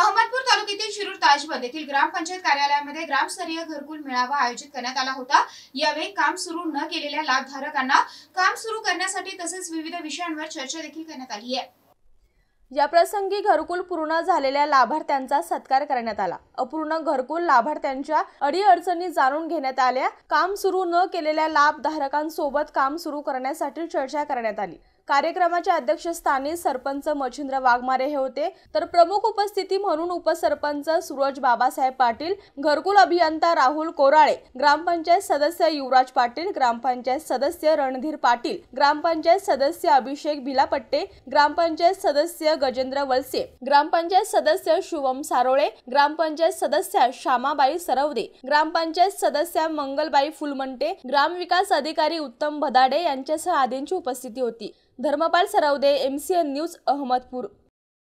अहमदपूर तालुक्यातील शिरूर ताजबंद येथील ग्रामपंचायत कार्यालयामध्ये ग्रामस्तरीय घरकुल मेळावा आयोजित करण्यात आला होता यावेळी काम सुरू न केलेल्या लाभधारकांना काम सुरू करण्यासाठी तसेच विविध विषयांवर चर्चा देखील करण्यात आली आहे याप्रसंगी घरकुल पूर्ण झालेल्या लाभार्थ्यांचा सत्कार करण्यात आला अपूर्ण घरकुल लाभार्थ्यांच्या अडचणी जाणून घेण्यात आल्या काम सुरू न केलेल्या लाभधारकांसोबत काम सुरू करण्यासाठी चर्चा करण्यात आली कार्यक्रमाच्या अध्यक्षस्थानी सरपंच मच्छिंद्र वाघमारे हे होते तर प्रमुख उपस्थिती म्हणून उपसरपंच सूरज बाबासाहेब पाटील घरकुल अभियंता राहुल कोराळे ग्रामपंचायत सदस्य युवराज पाटील ग्रामपंचायत सदस्य रणधीर पाटील ग्रामपंचायत सदस्य अभिषेक भिलापट्टे ग्रामपंचायत सदस्य गजेंद्र वलसे ग्रामपंचायत सदस्य शुभम सारोळे ग्रामपंचायत सदस्या श्यामाबाई सरवदे ग्रामपंचायत सदस्या मंगलबाई फुलमंटे ग्रामविकास अधिकारी उत्तम भदाडे यांच्यासह आदींची उपस्थिती होती धर्मपाल सरवदे एमसीएन न्यूज अहमदपूर